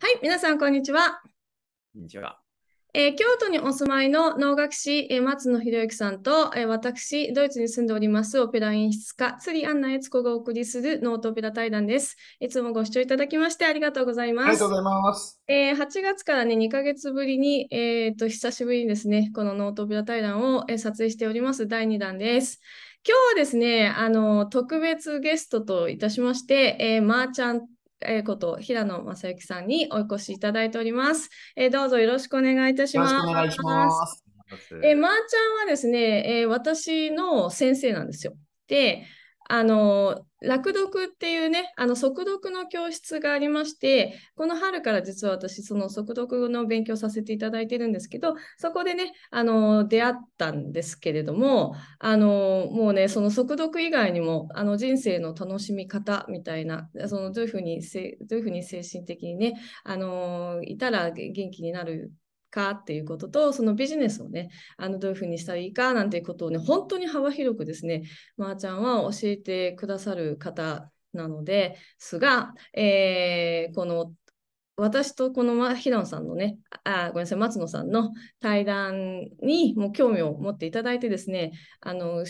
はい、皆さん、こんにちは。こんにちは。えー、京都にお住まいの能楽師、えー、松野博之さんと、えー、私、ドイツに住んでおりますオペラ演出家、釣りアンナ悦子がお送りするノートオペラ対談です。いつもご視聴いただきましてありがとうございます。ありがとうございます。えー、8月からね、2ヶ月ぶりに、えー、っと、久しぶりにですね、このノートオペラ対談を、えー、撮影しております第2弾です。今日はですね、あの、特別ゲストといたしまして、えー、まーちゃんえー、こと平野正幸さんにお越しいただいております。えー、どうぞよろしくお願いいたします。よろしくお願いします。えー、まー、あ、ちゃんはですね、えー、私の先生なんですよ。で、あの、楽読っていうね、あの、速読の教室がありまして、この春から実は私、その速読の勉強させていただいてるんですけど、そこでね、あの、出会ったんですけれども、あの、もうね、その速読以外にも、あの、人生の楽しみ方みたいな、その、どういうふうに、どういうふうに精神的にね、あの、いたら元気になるかっていうことと、そのビジネスをね、あのどういうふうにしたらいいかなんていうことをね、本当に幅広くですね、まー、あ、ちゃんは教えてくださる方なのですが、えー、この私とこの平野さんのね、あごめんなさい、松野さんの対談にも興味を持っていただいてですね、あの、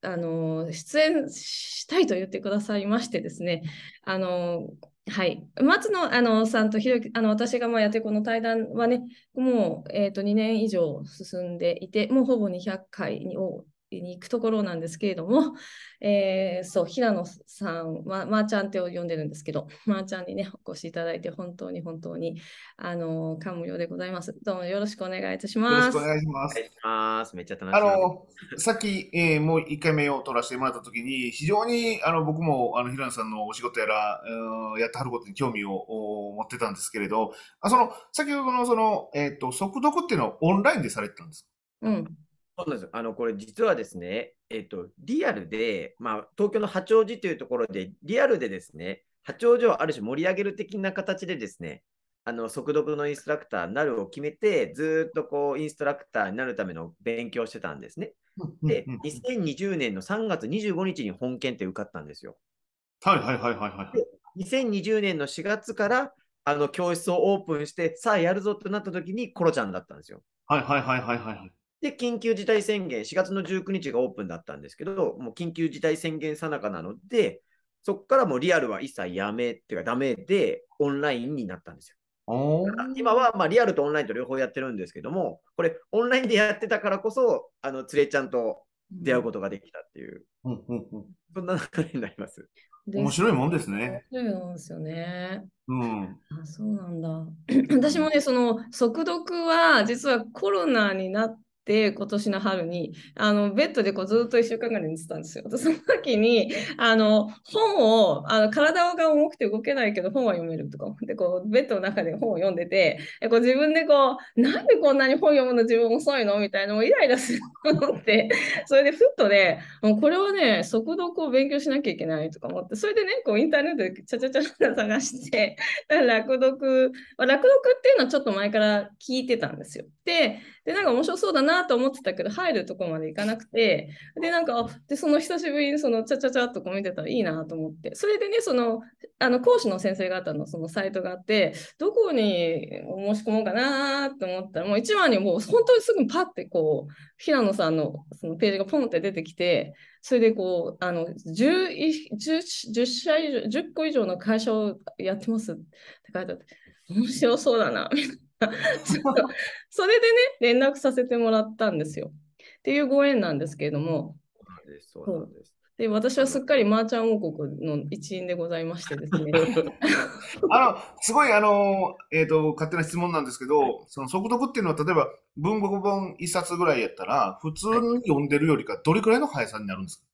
あの出演したいと言ってくださいましてですね、あのはい、松野あのさんとひろあの私がまあやってこの対談はね、もう、えーと、2年以上進んでいて、もうほぼ200回にをに行くところなんですけれども、えー、そう平野さんままあ、ちゃんって呼んでるんですけど まー、あ、ちゃんにねお越しいただいて本当に本当にあのー、感無量でございますどうもよろしくお願いいたしますよろしくお願いしますい、ますめっちゃ楽しあのさっき、えー、もう1回目を取らせてもらった時に非常にあの僕もあの平野さんのお仕事やら、うん、やってはることに興味を持ってたんですけれどあその先ほどのその、えーと、と速読っていうのはオンラインでされてたんですかうんそうなんですあのこれ実はですね、えと、リアルで、まあ、東京の八王子というところで、リアルでですね、八王子をある種盛り上げる的な形でですね、あの速読のインストラクターになるを決めて、ずっとこうインストラクターになるための勉強してたんですね。で、2020年の3月25日に本って受かったんですよ。はいはいはいはい、はい。2020年の4月からあの教室をオープンして、さあやるぞってなった時に、コロちゃんだったんですよ。はいはいはいはいはい。で、緊急事態宣言、4月の19日がオープンだったんですけど、もう緊急事態宣言さなかなので、そこからもうリアルは一切やめっていうか、ダメで、オンラインになったんですよ。今はまあリアルとオンラインと両方やってるんですけども、これ、オンラインでやってたからこそ、あの、つれちゃんと出会うことができたっていう、そんな流れになります。面白いもんですね。面白いもんですよね。うん。あそうなんだ。私もね、その、速読は、実はコロナになって、で今年の春に、あの、ベッドでこうずっと1週間ぐらい寝てたんですよ。その時に、あの、本を、あの、体が重くて動けないけど本は読めるとか、で、こう、ベッドの中で本を読んでて、こう自分でこう、なんでこんなに本読むの自分遅いのみたいなのをイライラするのって、それでふっとね、もうこれはね、速読を勉強しなきゃいけないとか思って、それでね、こう、インターネットでちゃちゃちゃ探して、落読、落読っていうのはちょっと前から聞いてたんですよ。で、で、なんか面白そうだなと思ってたけど、入るとこまでいかなくて、で、なんか、で、その久しぶりにそのちゃちゃちゃっとこう見てたらいいなと思って、それでね、その、あの、講師の先生方のそのサイトがあって、どこに申し込もうかなと思ったら、もう一番にもう本当にすぐパッてこう、平野さんのそのページがポンって出てきて、それでこう、あの、10, 10, 10社以上、10個以上の会社をやってますって書いてあって、面白そうだな、みたいな。それでね、連絡させてもらったんですよ。っていうご縁なんですけれども。そうなんです。で私はすっかりマーチャン王国の一員でございましてですね。あのすごいあの、えーと、勝手な質問なんですけど、その速読っていうのは例えば文庫本1冊ぐらいやったら普通に読んでるよりかどれくらいの速さになるんですか、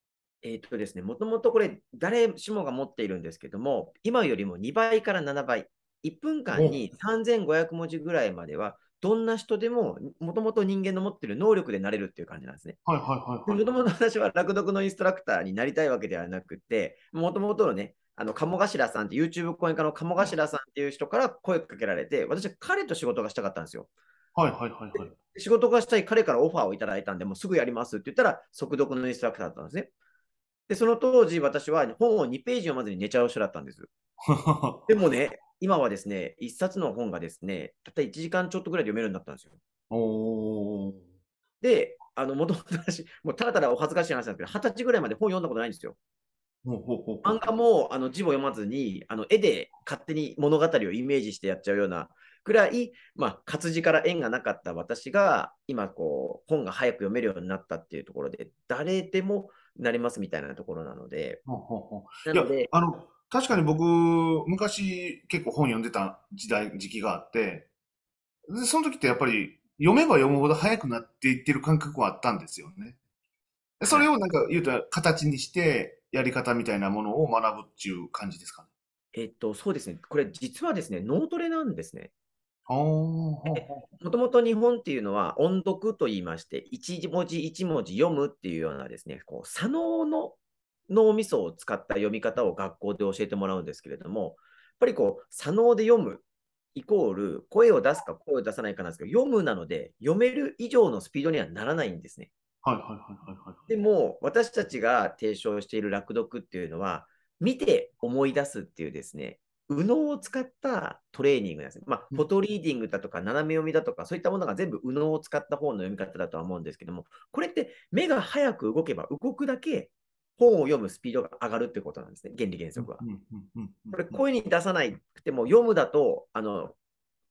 はい、えっ、ー、とですね、もともとこれ誰しもが持っているんですけども今よりも2倍から7倍1分間に3500文字ぐらいまでは、どんな人でも、もともと人間の持ってる能力でなれるっていう感じなんですね。はいはいはい、もともと私は落読のインストラクターになりたいわけではなくて、もともとのね、あの、鴨頭さんって YouTube 講演家の鴨頭さんっていう人から声かけられて、私は彼と仕事がしたかったんですよ。はいはいはいはい。仕事がしたい彼からオファーをいただいたんで、もうすぐやりますって言ったら、速読のインストラクターだったんですね。で、その当時私は本を2ページ読まずに寝ちゃう人だったんです。でもね、今はですね、一冊の本がですね、たった1時間ちょっとぐらいで読めるようになったんですよ。おで、あの、もともと私、もうただただお恥ずかしい話なんですけど、20歳ぐらいまで本読んだことないんですよ。漫画もあの字も読まずにあの絵で勝手に物語をイメージしてやっちゃうようなくらい、まあ、活字から縁がなかった私が今こう本が早く読めるようになったっていうところで誰でもなりますみたいなところなので。ほうほうほうなのであの確かに僕、昔結構本読んでた時代、時期があって、で、その時ってやっぱり読めば読むほど早くなっていってる感覚はあったんですよね。それをなんか言うと形にしてやり方みたいなものを学ぶっていう感じですかね。えっと、そうですね。これ実はですね、脳トレなんですね。もともと日本っていうのは音読と言いまして、1文字1文字読むっていうようなですね、こう左脳の脳みそを使った読み方を学校で教えてもらうんですけれども、やっぱりこう、左脳で読むイコール、声を出すか声を出さないかなんですけど、読むなので、読める以上のスピードにはならないんですね。はいはいはいはい、はい。でも、私たちが提唱している落読っていうのは、見て思い出すっていうですね、右脳を使ったトレーニングなんです。まあ、フォトリーディングだとか、斜め読みだとか、そういったものが全部右脳を使った方の読み方だとは思うんですけども、これって目が早く動けば動くだけ本を読むスピードが上がるってことなんですね、原理原則は。これ、声に出さなくても、読むだとあの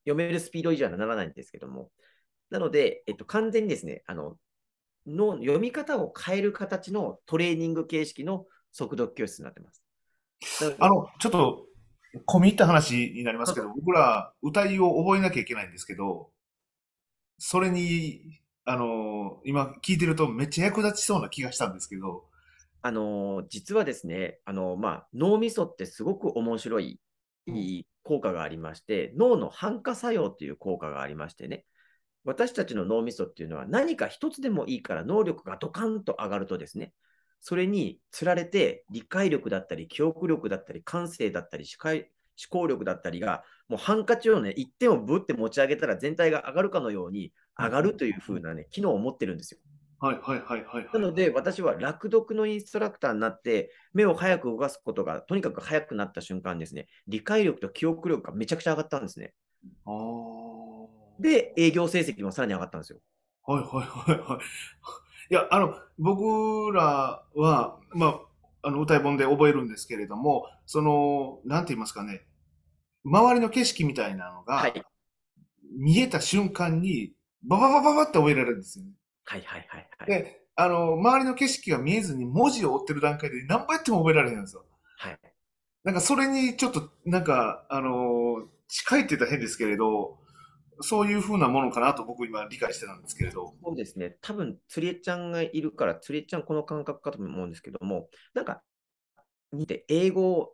読めるスピード以上にはならないんですけども、なので、えっと、完全にですねあのの、読み方を変える形のトレーニング形式の速読教室になってます。あのちょっと込み入った話になりますけど、僕ら歌いを覚えなきゃいけないんですけど、それに、あの、今聞いてるとめっちゃ役立ちそうな気がしたんですけど、あの、実はですね、あの、まあ、脳みそってすごく面白い、いい効果がありまして、うん、脳の反化作用という効果がありましてね、私たちの脳みそっていうのは何か一つでもいいから能力がドカンと上がるとですね、それにつられて理解力だったり、記憶力だったり、感性だったり、思考力だったりが、もうハンカチをね、一点をぶって持ち上げたら全体が上がるかのように上がるという風なね、機能を持ってるんですよ。はいはいはいはい、なので、私は落読のインストラクターになって、目を早く動かすことが、とにかく早くなった瞬間ですね、理解力と記憶力がめちゃくちゃ上がったんですね。あで、営業成績もさらに上がったんですよ。はいはいはいはい。いや、あの、僕らは、まあ、あの、歌い本で覚えるんですけれども、その、なんて言いますかね、周りの景色みたいなのが、はい、見えた瞬間に、バババババって覚えられるんですよね。はいはいはい、はい。で、あの、周りの景色が見えずに文字を追ってる段階で何倍やっても覚えられへんんですよ。はい。なんかそれにちょっと、なんか、あの、近いって言ったら変ですけれど、そういうふうなものかなと僕今理解してたんですけれど。そうですね。多分、つりえちゃんがいるから、つりえちゃんこの感覚かと思うんですけども、なんか、見て英語を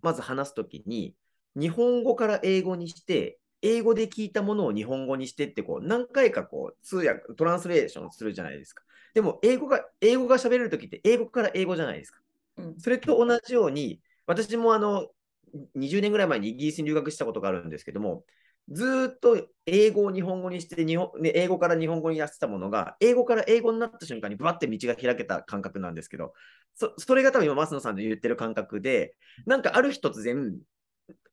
まず話すときに、日本語から英語にして、英語で聞いたものを日本語にしてってこう何回かこう通訳、トランスレーションするじゃないですか。でも英語が、英語が喋れるときって英語から英語じゃないですか。うん、それと同じように、私もあの20年ぐらい前にイギリスに留学したことがあるんですけども、ずっと英語を日本語にして日本、ね、英語から日本語にやってたものが、英語から英語になった瞬間にばって道が開けた感覚なんですけど、そそれが多分今、増野さんの言ってる感覚で、なんかある日突然、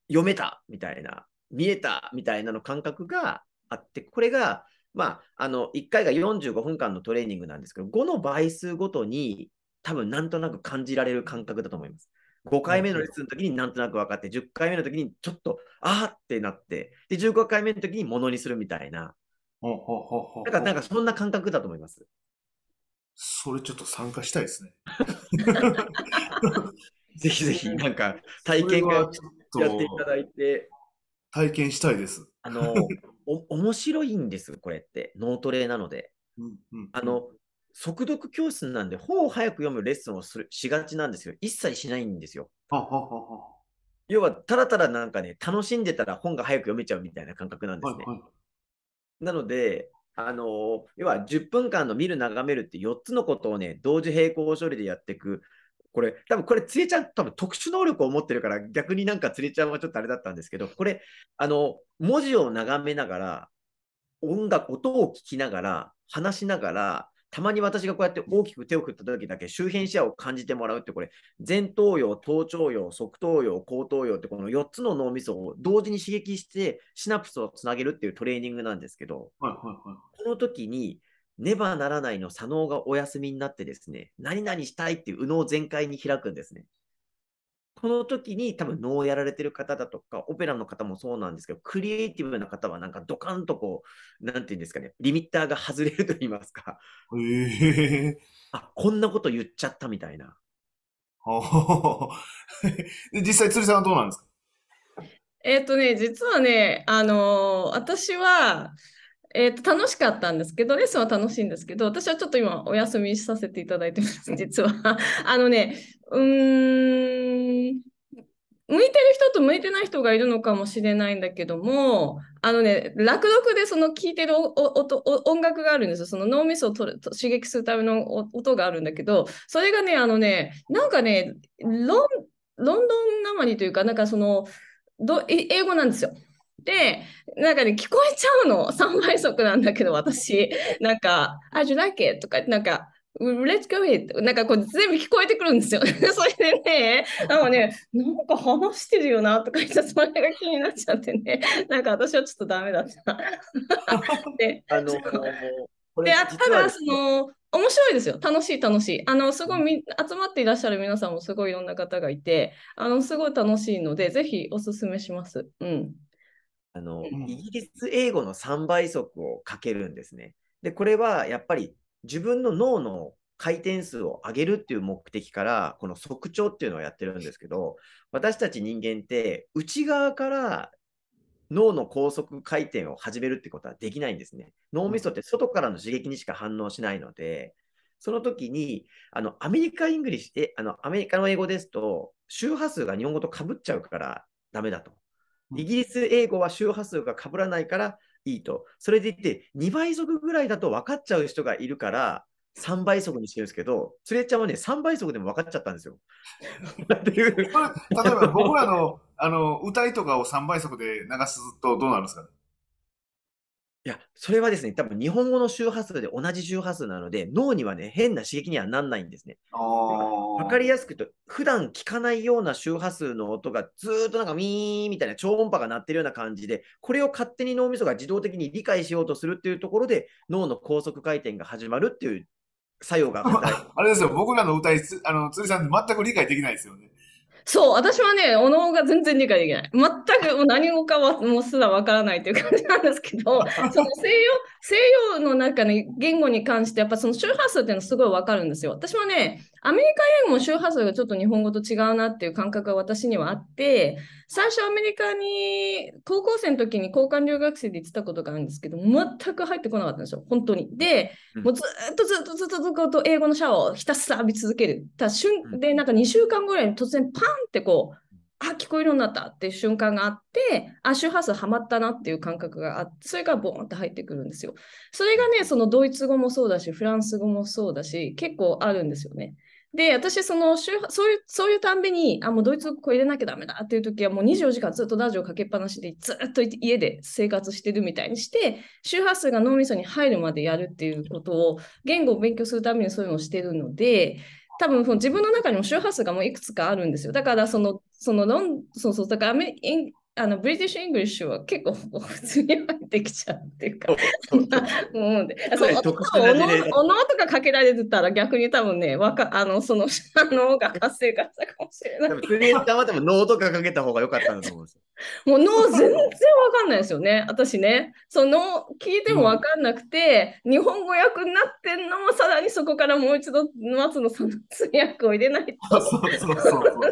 読めたみたいな見えたみたいなの感覚があって、これが、まあ、あの、1回が45分間のトレーニングなんですけど、5の倍数ごとに、多分なんとなく感じられる感覚だと思います。5回目のレッスンの時になんとなく分かって、10回目の時にちょっと、あーってなって、で、15回目の時にものにするみたいな。だからなんかそんな感覚だと思います。それちょっと参加したいですね。ぜひぜひ、なんか体験会をやっていただいて。体験したいです。あの、お面白いんですこれって。脳トレなので。うんあの、速読教室なんで、本を早く読むレッスンをするしがちなんですけど、一切しないんですよ。要は、ただただなんかね、楽しんでたら本が早く読めちゃうみたいな感覚なんですね。はいはい、なので、あの要は10分間の見る、眺めるって4つのことをね、同時並行処理でやっていくこれ、多分これ、つれちゃん、多分特殊能力を持ってるから、逆になんかつれちゃんはちょっとあれだったんですけど、これ、あの、文字を眺めながら、音楽、音を聞きながら、話しながら、たまに私がこうやって大きく手を振った時だけ周辺視野を感じてもらうって、これ、前頭葉、頭頂葉、側頭葉、後頭葉って、この4つの脳みそを同時に刺激して、シナプスをつなげるっていうトレーニングなんですけど、はいはいはい、この時に、ねばならないの左脳がお休みになってですね、何々したいっていう右脳全開に開くんですね。この時に多分脳をやられてる方だとか、オペラの方もそうなんですけど、クリエイティブな方はなんかドカンとこう、なんていうんですかね、リミッターが外れると言いますか。えー、あ、こんなこと言っちゃったみたいな。実際、鶴さんはどうなんですかえっ、とね、実はね、あのー、私は、えー、と楽しかったんですけどレッスンは楽しいんですけど私はちょっと今お休みさせていただいてます 実はあのねうーん向いてる人と向いてない人がいるのかもしれないんだけどもあのね落読でその聴いてる音楽があるんですよその脳みそを刺激するための音があるんだけどそれがねあのねなんかねロンロンドンなまりというかなんかその英語なんですよ。で、なんかね、聞こえちゃうの。3倍速なんだけど、私。なんか、あ、じゃだけとか、なんか、Let's go it! なんかこう全部聞こえてくるんですよ。それでね、なんかね、なんか話してるよなとか言って、それが気になっちゃってね、なんか私はちょっとダメだった。で、あのであただその、面白いですよ。楽しい、楽しい。あの、すごいみ、集まっていらっしゃる皆さんもすごいいろんな方がいて、あの、すごい楽しいので、ぜひおすすめします。うん。あの、うん、イギリス英語の3倍速をかけるんですね。で、これはやっぱり自分の脳の回転数を上げるっていう目的から、この速聴っていうのをやってるんですけど、私たち人間って内側から脳の高速回転を始めるってことはできないんですね。脳みそって外からの刺激にしか反応しないので、その時に、あの、アメリカ・イングリッシュ、えあのアメリカの英語ですと、周波数が日本語とかぶっちゃうからダメだと。イギリス英語は周波数が被らないからいいと。それでいて、2倍速ぐらいだと分かっちゃう人がいるから、3倍速にしてるんですけど、つれちゃんはね、3倍速でも分かっちゃったんですよ。例えば僕らのあの歌いとかを3倍速で流すとどうなるんですか、ねいや、それはですね、多分日本語の周波数で同じ周波数なので、脳にはね、変な刺激にはなんないんですね。わかりやすくと、普段聞かないような周波数の音がずっとなんかィーみたいな超音波が鳴ってるような感じで、これを勝手に脳みそが自動的に理解しようとするっていうところで、脳の高速回転が始まるっていう作用が あれですよ、僕らの歌い、あの、辻さん全く理解できないですよね。そう、私はね、お能が全然理解できない。全くもう何語かはもうすらわからないという感じなんですけど、その西洋西洋の中の言語に関して、やっぱその周波数っていうのすごいわかるんですよ。私はね、アメリカ英語も周波数がちょっと日本語と違うなっていう感覚が私にはあって、最初アメリカに高校生の時に交換留学生で行ってたことがあるんですけど、全く入ってこなかったんですよ、本当に。で、もうずっとずっとずっとずっと英語のシャワーをひたすら浴び続ける。た瞬で、なんか2週間ぐらいに突然パンってこう、あ、聞こえるようになったっていう瞬間があって、あ、周波数はまったなっていう感覚があって、それがボーンって入ってくるんですよ。それがね、そのドイツ語もそうだし、フランス語もそうだし、結構あるんですよね。で、私、そのそういう、そういうたんびに、あ、もうドイツ語入れなきゃダメだっていう時は、もう24時間ずっとラジオかけっぱなしで、ずっと家で生活してるみたいにして、周波数が脳みそに入るまでやるっていうことを、言語を勉強するためにそういうのをしてるので、多分自分の中にも周波数がもういくつかあるんですよ。だからその、そのそうそう、だからあのブリティッシュ・イングリッシュは結構普通に入ってきちゃうっていうか、もう、そう、音とかかけられてたら逆に多分ね、わかあのその、あのが活性化したかもしれない。とりあえずたでもま能とかかけた方が良かったんだと思うんですよ。もう脳全然わかんないですよね。私ね、その聞いてもわかんなくて、うん、日本語訳になってんのもさらにそこからもう一度松野さんの通訳を入れないと。そうそうそう もう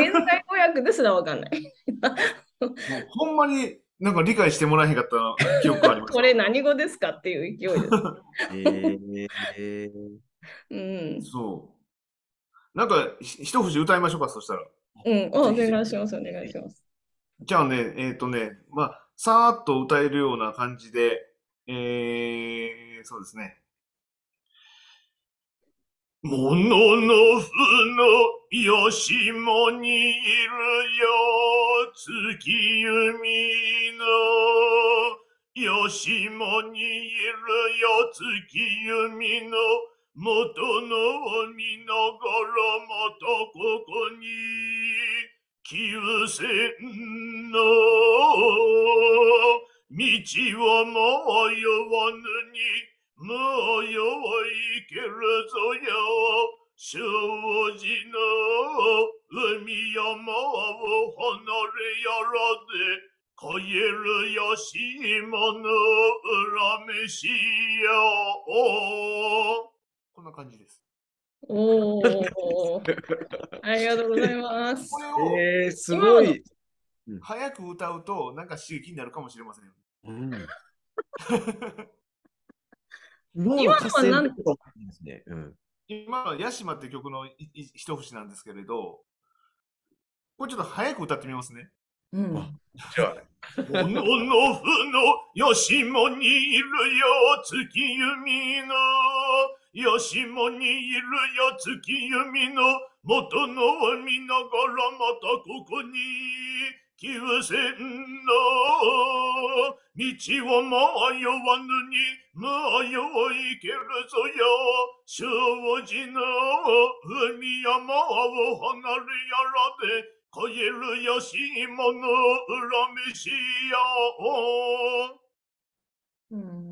現代語訳ですらわかんない。ほんまになんか理解してもらえへんかった記憶があります。これ何語ですかっていう勢いです。えー、うん。そう。なんか一節歌いましょうか、そしたら。うん、お願いします、お願いします。じゃあね、えっ、ー、とね、まあ、さーっと歌えるような感じで、えー、そうですね。もののふのよしもにいるよ、月弓のよしもにいるよ、月弓の元の海のもとここに急戦の道は迷わぬに、迷はいけるぞよ。正直の海山を離れやらで、帰るよしものめしやこんな感じです。おお。ありがとうございます。えー、すごい。早く歌うと、なんか刺激になるかもしれません。うん、今は何ですね。うん、今はヤシマって曲の一節なんですけれど、これちょっと早く歌ってみますね。うん。じゃあ。こののふのよしもにいるよ、月弓の。よしもにいるよ月弓の元の見ながらまたここに急戦の道を迷わぬに迷いけるぞよ正直の海山を離れやらでこえるよしもの恨めしや、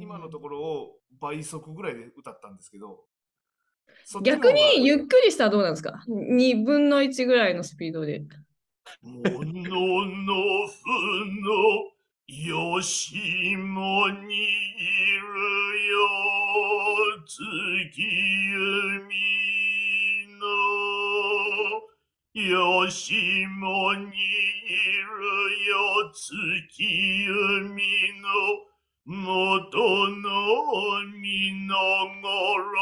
今のところを倍速ぐらいで歌ったんですけど。逆にゆっくりしたらどうなんですか ?2 分の1ぐらいのスピードで。もののふのよしもにいるよ月みのよしもにいるよ月みの元の身のがら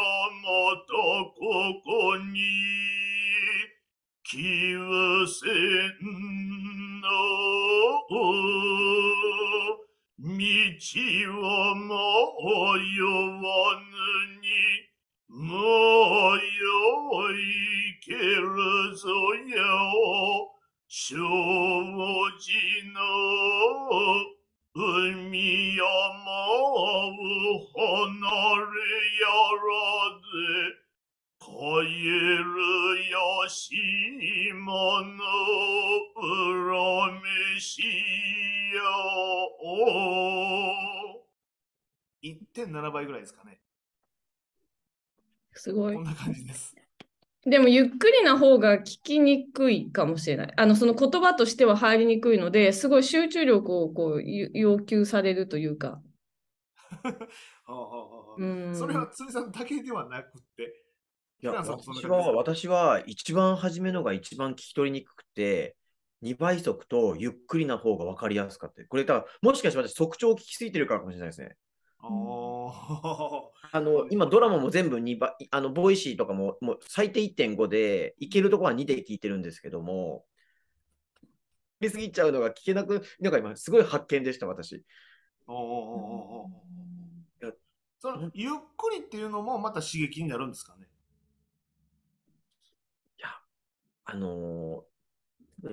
もとここに、来うせんの道をもよですかね。すごい。こんな感じです。でもゆっくりな方が聞きにくいかもしれない。あのその言葉としては入りにくいのですごい集中力をこう要求されるというか。それは辻さんだけではなくて。いや私は私は一番初めのが一番聞き取りにくくて、2倍速とゆっくりな方が分かりやすかった。これ、もしかして私、速聴を聞きすぎてるからかもしれないですね。あの今、ドラマも全部2倍、あのボイシーとかももう最低1.5で、いけるところは2で聞いてるんですけども、見すぎちゃうのが聞けなく、なんか今、すごい発見でした、私。そのゆっくりっていうのもまた刺激になるんですかねいや、あの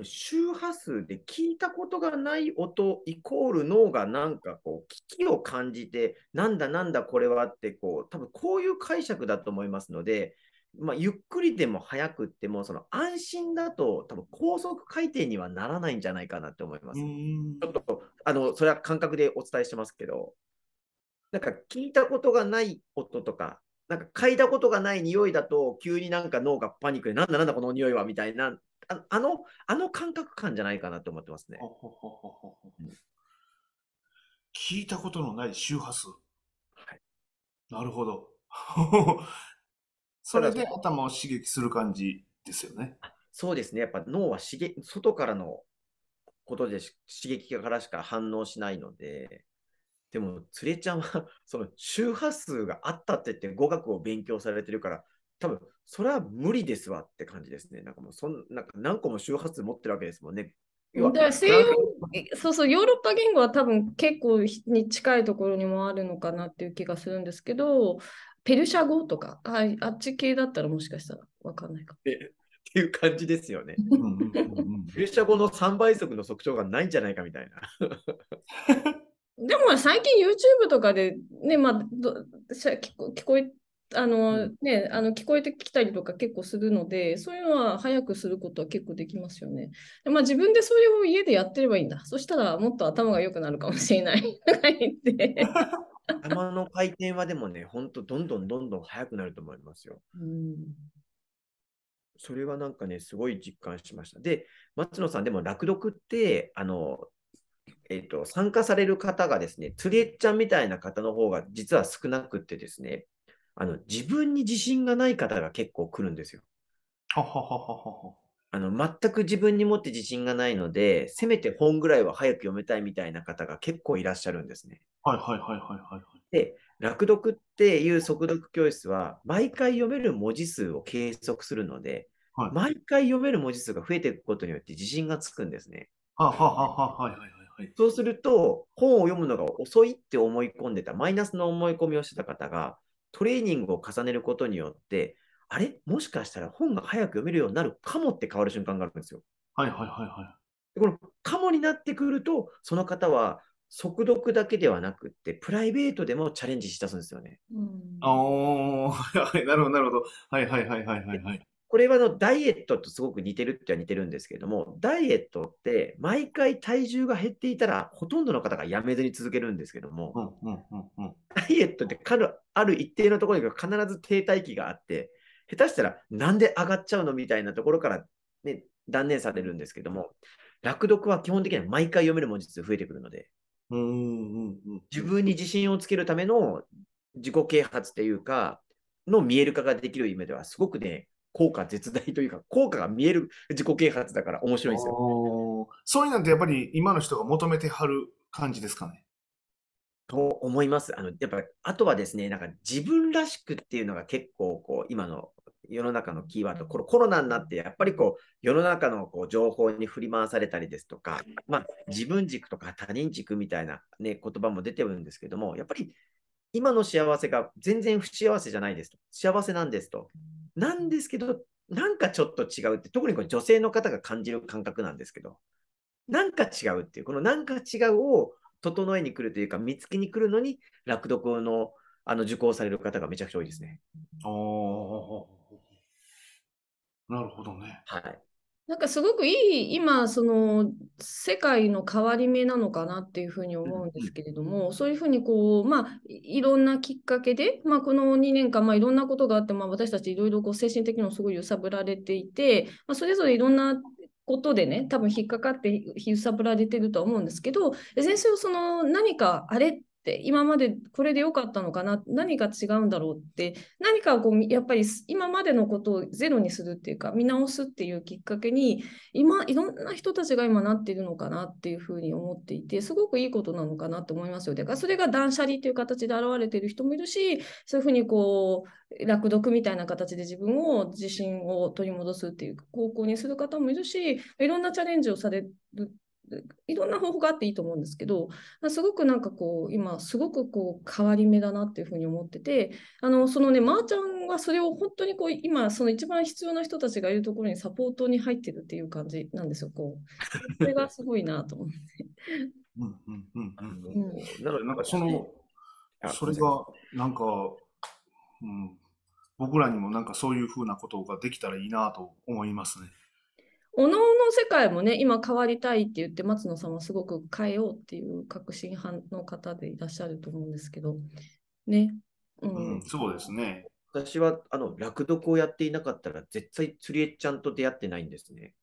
周波数で聞いたことがない音イコール脳がなんかこう危機を感じてなんだなんだこれはってこう多分こういう解釈だと思いますので、まあ、ゆっくりでも早くってもその安心だと多分高速回転にはならないんじゃないかなって思います。ちょっとあのそれは感覚でお伝えしてますけどなんか聞いたことがない音とかなんか嗅いだことがない匂いだと、急になんか脳がパニックで、なんだなんだこの匂いはみたいなああの、あの感覚感じゃないかなと思ってますね。聞いたことのない周波数。はい、なるほど。それで頭を刺激する感じですよね。そうですね。やっぱ脳は刺激外からのことで刺激からしか反応しないので、でも、つれちゃんは、その周波数があったって言って語学を勉強されてるから、多分それは無理ですわって感じですね。なんかもうそんなんか何個も周波数持ってるわけですもんね。だそうそうヨーロッパ言語は多分結構に近いところにもあるのかなっていう気がするんですけど、ペルシャ語とか、はい、あっち系だったらもしかしたら分かんないかっていう感じですよね。ペルシャ語の3倍速の速徴がないんじゃないかみたいな。でも最近 YouTube とかでね、まあ、聞こえあの、ね、あの聞こえてきたりとか結構するので、そういうのは早くすることは結構できますよね。まあ自分でそれを家でやってればいいんだ。そしたらもっと頭が良くなるかもしれない。っ て。頭の回転はでもね、ほんとどんどんどんどん速くなると思いますよ。うんそれはなんかね、すごい実感しました。で、松野さん、でも落読って、あの、えっ、ー、と、参加される方がですね、つりえちゃんみたいな方の方が実は少なくてですね、あの、自分に自信がない方が結構来るんですよ。ははははは。あの、全く自分に持って自信がないので、せめて本ぐらいは早く読めたいみたいな方が結構いらっしゃるんですね。はいはいはいはいはい。で、落読っていう速読教室は、毎回読める文字数を計測するので、はい、毎回読める文字数が増えていくことによって自信がつくんですね。ははははいはいはい。そうすると、本を読むのが遅いって思い込んでた、マイナスの思い込みをしてた方が、トレーニングを重ねることによって、あれもしかしたら本が早く読めるようになるかもって変わる瞬間があるんですよ。はいはいはいはい。このかもになってくると、その方は速読だけではなくて、プライベートでもチャレンジしだすんですよね。ああ、なるほど、なるほど。はいはいはいはいはい。これはのダイエットとすごく似てるっては似てるんですけども、ダイエットって毎回体重が減っていたら、ほとんどの方がやめずに続けるんですけども、ダイエットってある一定のところに必ず停滞期があって、下手したらなんで上がっちゃうのみたいなところから、ね、断念されるんですけども、落読は基本的には毎回読める文字数増えてくるので、自分に自信をつけるための自己啓発というか、の見える化ができる夢では、すごくね、効果絶大というか、効果が見える自己啓発だから面白いんですよ。そういうのってやっぱり今の人が求めてはる感じですかね。と思います。あのやっぱあとはですね、なんか自分らしくっていうのが結構こう今の世の中のキーワード、これコロナになって、やっぱりこう世の中のこう情報に振り回されたりですとか、まあ、自分軸とか他人軸みたいな、ね、言葉も出てるんですけども、やっぱり今の幸せが全然不幸せじゃないですと、幸せなんですと、なんですけど、なんかちょっと違うって、特にこれ女性の方が感じる感覚なんですけど、なんか違うっていう、このなんか違うを整えに来るというか、見つけに来るのに、落読のあの受講される方がめちゃくちゃ多いですね。ああ、なるほどね。はい。なんかすごくいい今その世界の変わり目なのかなっていうふうに思うんですけれども、そういうふうにこう、まあ、いろんなきっかけで、まあ、この2年間、まあ、いろんなことがあって、まあ、私たちいろいろこう精神的にもすごい揺さぶられていて、まあ、それぞれいろんなことでね多分引っかかって揺さぶられてるとは思うんですけど先生その何かあれって今までこれで良かったのかな何が違うんだろうって何かこうやっぱり今までのことをゼロにするっていうか見直すっていうきっかけに今いろんな人たちが今なっているのかなっていうふうに思っていてすごくいいことなのかなと思いますよ。だからそれが断捨離という形で現れている人もいるしそういうふうにこう落読みたいな形で自分を自信を取り戻すっていう方向にする方もいるしいろんなチャレンジをされるいろんな方法があっていいと思うんですけど、すごくなんかこう、今、すごくこう、変わり目だなっていうふうに思ってて、あの、そのね、まー、あ、ちゃんはそれを本当にこう、今、その一番必要な人たちがいるところにサポートに入ってるっていう感じなんですよ、こう。それがすごいなと思って。うんうんうんうん。うん、だからなんかその、それがなんか、うん、僕らにもなんかそういうふうなことができたらいいなと思いますね。おのおの世界もね、今変わりたいって言って、松野さんはすごく変えようっていう革新派の方でいらっしゃると思うんですけど、ね。うん、うん、そうですね。私は、あの、落読をやっていなかったら、絶対つりえちゃんと出会ってないんですね。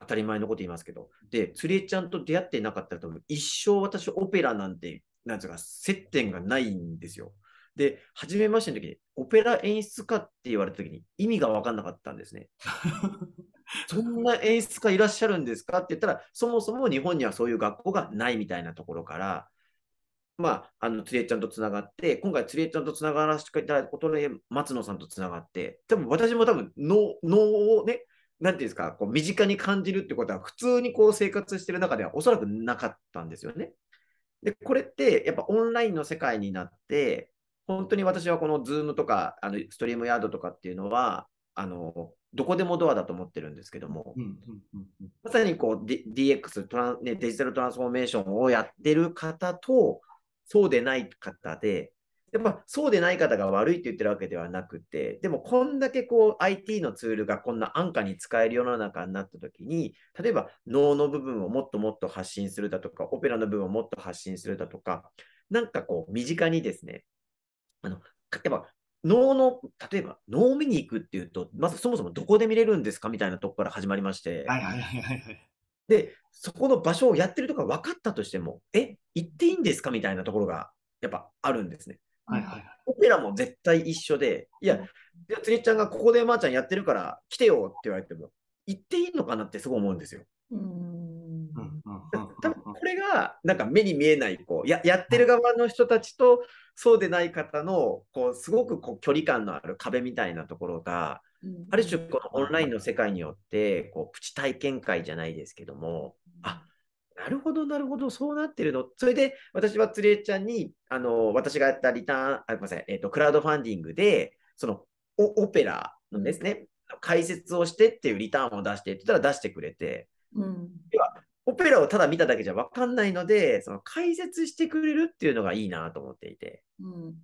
当たり前のこと言いますけど。で、つりえちゃんと出会ってなかったら、多分一生私、オペラなんて、なんつうか、接点がないんですよ。で、初めましての時に、オペラ演出家って言われた時に意味が分かんなかったんですね。そんな演出家いらっしゃるんですかって言ったら、そもそも日本にはそういう学校がないみたいなところから、まあ、あの、つりえちゃんとつながって、今回つりえちゃんとつながらせていただいたことで、松野さんとつながって、多分私も多分の、脳をね、なんていうんですか、こう身近に感じるってことは、普通にこう生活してる中ではおそらくなかったんですよね。で、これって、やっぱオンラインの世界になって、本当に私はこの Zoom とか、あのストリームヤードとかっていうのは、あのどこでもドアだと思ってるんですけども、うんうんうんうん、まさにこう、D、DX トラン、ね、デジタルトランスフォーメーションをやってる方と、そうでない方で、やっぱそうでない方が悪いって言ってるわけではなくて、でもこんだけこう IT のツールがこんな安価に使える世の中になった時に、例えば脳の部分をもっともっと発信するだとか、オペラの部分をもっと発信するだとか、なんかこう身近にですね、あの、やっぱ、能の、例えば、能を見に行くっていうと、まずそもそもどこで見れるんですかみたいなとこから始まりまして。はいはいはいはい。で、そこの場所をやってるとか分かったとしても、え、行っていいんですかみたいなところが、やっぱあるんですね。はいはい、オペラも絶対一緒で、いや、じゃあ、つりちゃんがここでまーちゃんやってるから来てよって言われても、行っていいのかなってすごい思うんですよ。うんれがなんか目に見えないこうややってる側の人たちとそうでない方のこうすごくこう距離感のある壁みたいなところが、ある種このオンラインの世界によってこうプチ体験会じゃないですけども、あなるほど、なるほど、そうなってるの。それで、私はつれえちゃんに、あの、私がやったリターン、あ、ごめんなさい、えっ、ー、と、クラウドファンディングで、その、オペラのですね、解説をしてっていうリターンを出してって言ったら出してくれて、うん、は、オペラをただ見ただけじゃ分かんないので、その解説してくれるっていうのがいいなと思っていて。うん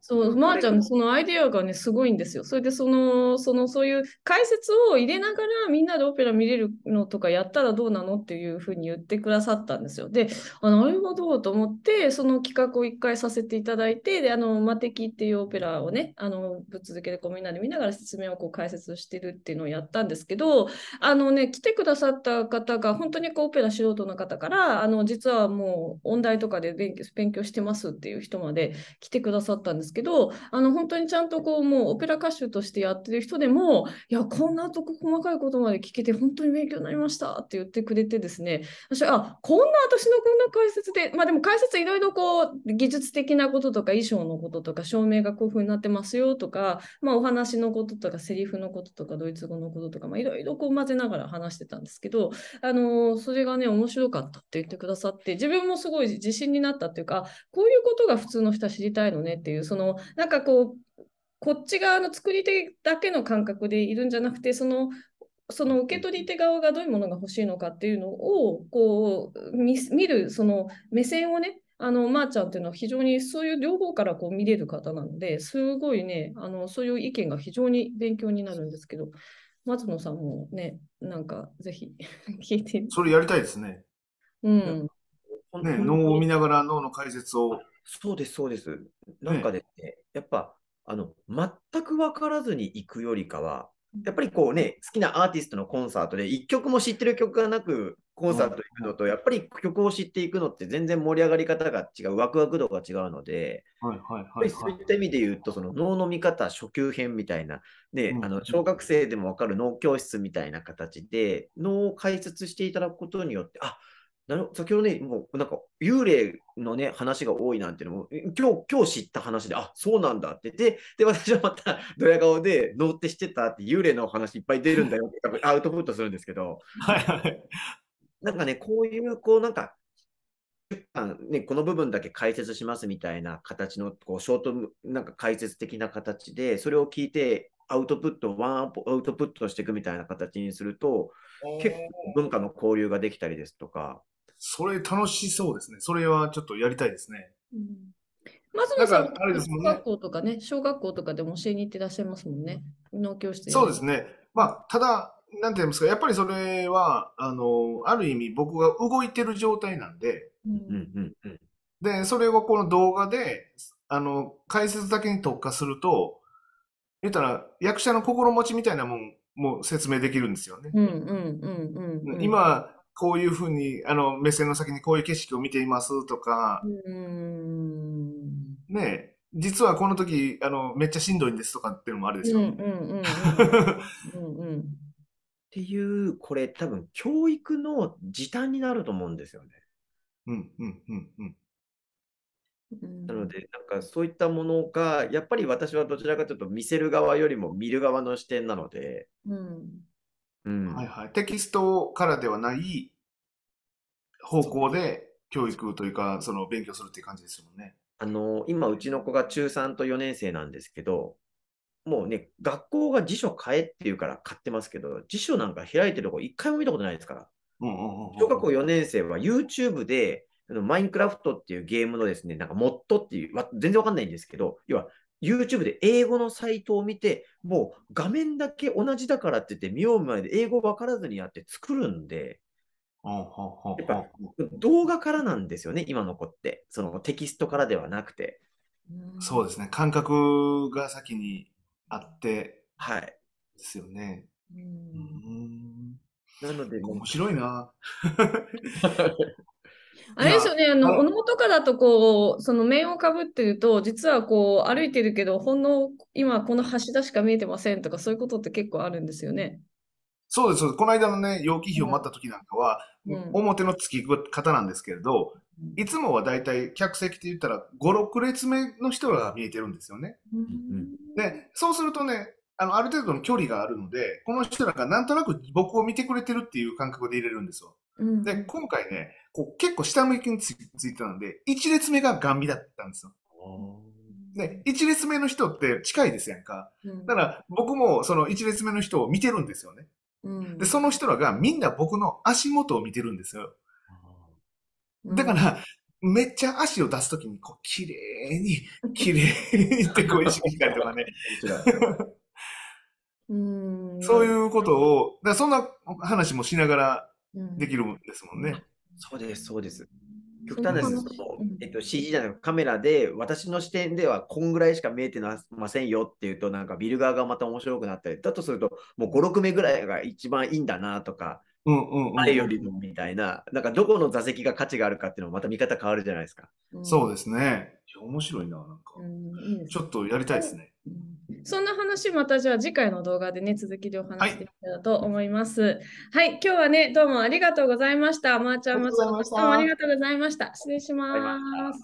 そう、まー、あ、ちゃんのそのアイデアがね、すごいんですよ。それで、その、その、そういう解説を入れながら、みんなでオペラ見れるのとかやったらどうなのっていうふうに言ってくださったんですよ。で、あの、あれはどうと思って、その企画を一回させていただいて、で、あの、マテキっていうオペラをね、あの、ぶっ続けでこうみんなで見ながら説明をこう解説してるっていうのをやったんですけど、あのね、来てくださった方が、本当にこう、オペラ素人の方から、あの、実はもう、音大とかで勉強してますっていう人まで来てくだささったんですけど、あの本当にちゃんとこうもうオペラ歌手としてやってる人でも、いや、こんなとこ細かいことまで聞けて本当に勉強になりましたって言ってくれてですね、私は、あ、こんな私のこんな解説で、まあでも解説いろいろこう技術的なこととか衣装のこととか照明がこういう風になってますよとか、まあお話のこととかセリフのこととかドイツ語のこととか、まあいろいろこう混ぜながら話してたんですけど、あのそれがね、面白かったって言ってくださって、自分もすごい自信になったっていうか、こういうことが普通の人は知りたいのねっていう、そのなんかこう、こっち側の作り手だけの感覚でいるんじゃなくて、そのその受け取り手側がどういうものが欲しいのかっていうのをこう見るその目線をねあのまー、あ、ちゃんっていうのは非常にそういう両方からこう見れる方なのですごいねあのそういう意見が非常に勉強になるんですけど松野さんもねなんかぜひ 聞いてそれやりたいですね。うん、ね、脳を見ながら脳の解説をそうです、そうです。なんかですね、やっぱ、あの、全く分からずに行くよりかは、やっぱりこうね、好きなアーティストのコンサートで、1曲も知ってる曲がなく、コンサート行くのと、やっぱり曲を知っていくのって全然盛り上がり方が違う、ワクワク度が違うので、そういった意味で言うと、その脳の見方初級編みたいな、ね、うん、あの小学生でも分かる脳教室みたいな形で、脳を解説していただくことによって、あっなる先ほどね、もうなんか幽霊のね、話が多いなんていうのも、今日、今日知った話で、あ、そうなんだってで、で、私はまた ドヤ顔で、のって知ってたって幽霊の話いっぱい出るんだよって アウトプットするんですけど、はいはい。なんかね、こういう、こうなんか、ね、この部分だけ解説しますみたいな形のこうショートなんか解説的な形でそれを聞いてアウトプットワンアウトプットしていくみたいな形にすると結構文化の交流ができたりですとかそれ楽しそうですね。それはちょっとやりたいですね。うん。松野さあれですもんね、小学校とかね、小学校とかでも教えに行ってらっしゃいますもんね。農そうですね。まあ、ただ、なんて言いますか、やっぱりそれは、あの、ある意味僕が動いてる状態なんで、うん、で、それをこの動画で、あの、解説だけに特化すると、言ったら役者の心持ちみたいなもんも説明できるんですよね。今、こういうふうに、あの、目線の先にこういう景色を見ていますとか、うん。ねえ、実はこの時、あの、めっちゃしんどいんですとかっていうのもあるでしょ。うんうん。うんっていう、これ多分教育の時短になると思うんですよね。うんうんうんうん。なので、なんかそういったものが、やっぱり私はどちらかというと見せる側よりも見る側の視点なので、うん。はいはい。テキストからではない方向で教育というか、その勉強するっていう感じですもんね。あの、今、うちの子が中3と4年生なんですけど、もうね、学校が辞書買えって言うから買ってますけど、辞書なんか開いてるとこ一回も見たことないですから。うんうんうん小学校4年生は YouTube で、あのマインクラフトっていうゲームのですね、なんかモッドっていう、全然わかんないんですけど、要は YouTube で英語のサイトを見て、もう画面だけ同じだからって言って、見よう前で英語分からずにやって作るんで、やっぱ動画からなんですよね、今の子って。そのテキストからではなくて。そうですね、感覚が先にあって、はい。ですよね。うんなので、面白いな。あれですよね、あの、お能とかだと、こう、その面をかぶってると、実はこう、歩いてるけど、ほんの今、この柱しか見えてませんとか、そういうことって結構あるんですよね。そうです、この間のね、楊貴妃を待った時なんかは、うん、表の付き方なんですけれど、いつもはだいたい客席って言ったら、5、6列目の人が見えてるんですよね。うん、で、そうするとね、あの、ある程度の距離があるので、この人らがなんとなく僕を見てくれてるっていう感覚で入れるんですよ。うん、で、今回ね、こう結構下向きについてたんで、一列目がガンビだったんですよ。一列目の人って近いですやんか。だから僕もその一列目の人を見てるんですよね。うん、で、その人らがみんな僕の足元を見てるんですよ。だから、めっちゃ足を出すときに、こう、綺麗に、綺麗にってこう意識したりとかね。そういうことを、だそんな話もしながらできるんですもんね。そうです、そうです。極端な話ですえっと、CG じゃなくカメラで私の視点ではこんぐらいしか見えてませんよっていうとなんかビル側がまた面白くなったりだとするともう56目ぐらいが一番いいんだなとか前よりもみたいななんかどこの座席が価値があるかっていうのもまた見方変わるじゃないですか。うん、そうですね面白いななんか、うん、ちょっとやりたいですね。そんな話またじゃあ次回の動画でね、続きでお話していたらと思います、はい。はい、今日はね、どうもありがとうございました。まー、あ、ちゃんもどうもありがとうございました。失礼します。